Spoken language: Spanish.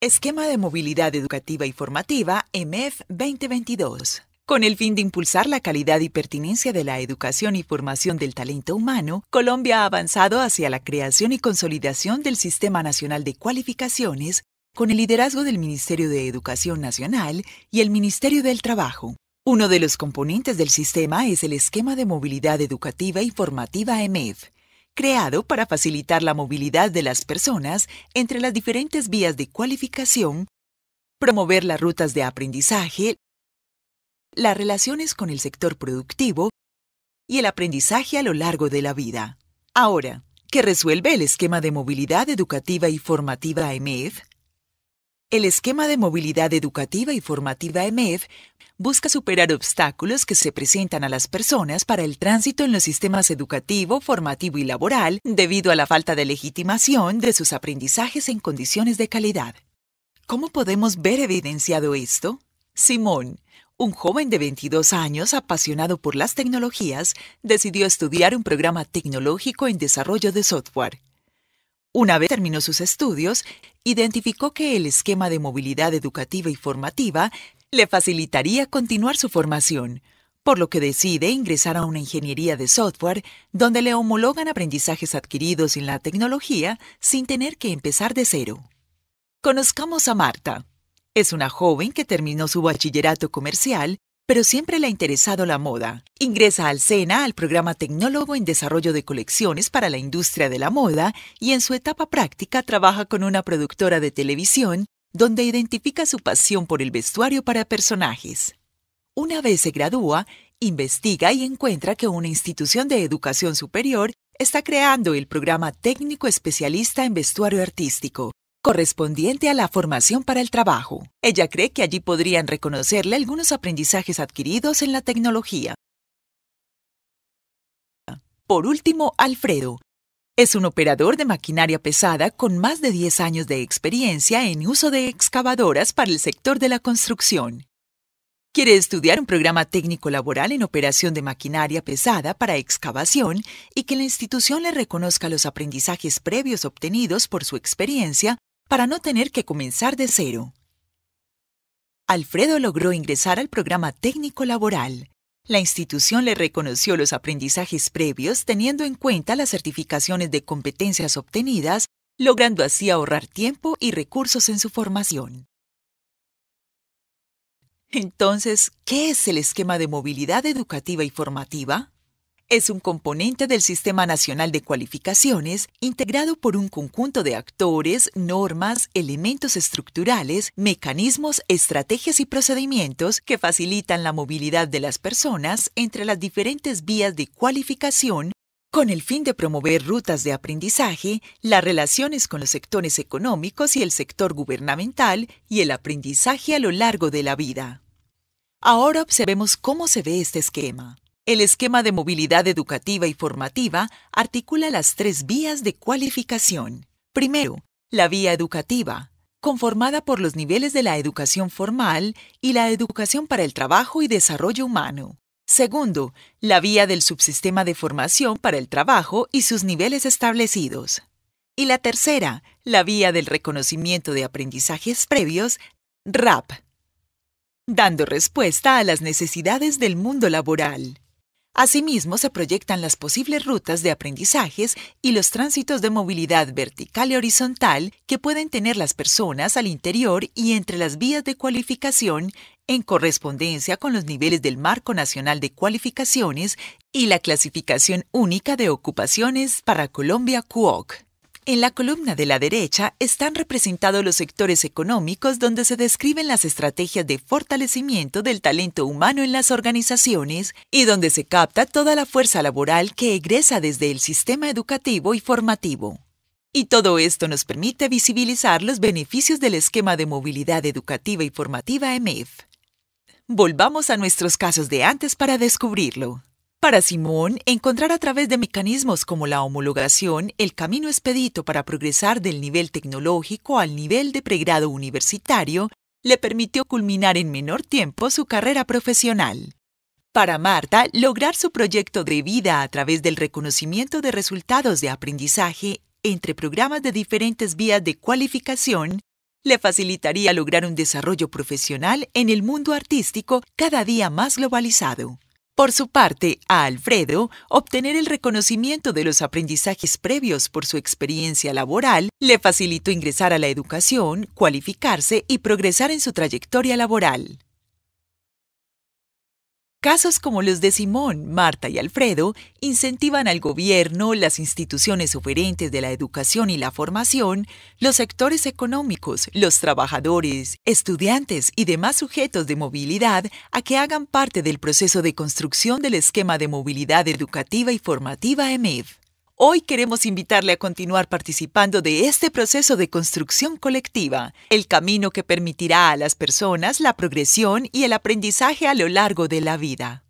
Esquema de Movilidad Educativa y Formativa EMEF 2022. Con el fin de impulsar la calidad y pertinencia de la educación y formación del talento humano, Colombia ha avanzado hacia la creación y consolidación del Sistema Nacional de Cualificaciones con el liderazgo del Ministerio de Educación Nacional y el Ministerio del Trabajo. Uno de los componentes del sistema es el Esquema de Movilidad Educativa y Formativa EMEF, creado para facilitar la movilidad de las personas entre las diferentes vías de cualificación, promover las rutas de aprendizaje, las relaciones con el sector productivo y el aprendizaje a lo largo de la vida. Ahora, ¿qué resuelve el esquema de movilidad educativa y formativa AMEF el esquema de movilidad educativa y formativa EMEF busca superar obstáculos que se presentan a las personas para el tránsito en los sistemas educativo, formativo y laboral debido a la falta de legitimación de sus aprendizajes en condiciones de calidad. ¿Cómo podemos ver evidenciado esto? Simón, un joven de 22 años apasionado por las tecnologías, decidió estudiar un programa tecnológico en desarrollo de software. Una vez terminó sus estudios, identificó que el esquema de movilidad educativa y formativa le facilitaría continuar su formación, por lo que decide ingresar a una ingeniería de software donde le homologan aprendizajes adquiridos en la tecnología sin tener que empezar de cero. Conozcamos a Marta. Es una joven que terminó su bachillerato comercial pero siempre le ha interesado la moda. Ingresa al SENA, al programa Tecnólogo en Desarrollo de Colecciones para la Industria de la Moda, y en su etapa práctica trabaja con una productora de televisión, donde identifica su pasión por el vestuario para personajes. Una vez se gradúa, investiga y encuentra que una institución de educación superior está creando el programa técnico especialista en vestuario artístico, correspondiente a la formación para el trabajo. Ella cree que allí podrían reconocerle algunos aprendizajes adquiridos en la tecnología. Por último, Alfredo. Es un operador de maquinaria pesada con más de 10 años de experiencia en uso de excavadoras para el sector de la construcción. Quiere estudiar un programa técnico laboral en operación de maquinaria pesada para excavación y que la institución le reconozca los aprendizajes previos obtenidos por su experiencia para no tener que comenzar de cero. Alfredo logró ingresar al programa técnico laboral. La institución le reconoció los aprendizajes previos teniendo en cuenta las certificaciones de competencias obtenidas, logrando así ahorrar tiempo y recursos en su formación. Entonces, ¿qué es el esquema de movilidad educativa y formativa? es un componente del Sistema Nacional de Cualificaciones integrado por un conjunto de actores, normas, elementos estructurales, mecanismos, estrategias y procedimientos que facilitan la movilidad de las personas entre las diferentes vías de cualificación con el fin de promover rutas de aprendizaje, las relaciones con los sectores económicos y el sector gubernamental y el aprendizaje a lo largo de la vida. Ahora observemos cómo se ve este esquema. El esquema de movilidad educativa y formativa articula las tres vías de cualificación. Primero, la vía educativa, conformada por los niveles de la educación formal y la educación para el trabajo y desarrollo humano. Segundo, la vía del subsistema de formación para el trabajo y sus niveles establecidos. Y la tercera, la vía del reconocimiento de aprendizajes previos, RAP, dando respuesta a las necesidades del mundo laboral. Asimismo, se proyectan las posibles rutas de aprendizajes y los tránsitos de movilidad vertical y horizontal que pueden tener las personas al interior y entre las vías de cualificación en correspondencia con los niveles del Marco Nacional de Cualificaciones y la Clasificación Única de Ocupaciones para Colombia CUOC. En la columna de la derecha están representados los sectores económicos donde se describen las estrategias de fortalecimiento del talento humano en las organizaciones y donde se capta toda la fuerza laboral que egresa desde el sistema educativo y formativo. Y todo esto nos permite visibilizar los beneficios del esquema de movilidad educativa y formativa EMEF. Volvamos a nuestros casos de antes para descubrirlo. Para Simón, encontrar a través de mecanismos como la homologación el camino expedito para progresar del nivel tecnológico al nivel de pregrado universitario le permitió culminar en menor tiempo su carrera profesional. Para Marta, lograr su proyecto de vida a través del reconocimiento de resultados de aprendizaje entre programas de diferentes vías de cualificación le facilitaría lograr un desarrollo profesional en el mundo artístico cada día más globalizado. Por su parte, a Alfredo, obtener el reconocimiento de los aprendizajes previos por su experiencia laboral le facilitó ingresar a la educación, cualificarse y progresar en su trayectoria laboral. Casos como los de Simón, Marta y Alfredo incentivan al gobierno, las instituciones oferentes de la educación y la formación, los sectores económicos, los trabajadores, estudiantes y demás sujetos de movilidad a que hagan parte del proceso de construcción del esquema de movilidad educativa y formativa EMED. Hoy queremos invitarle a continuar participando de este proceso de construcción colectiva, el camino que permitirá a las personas la progresión y el aprendizaje a lo largo de la vida.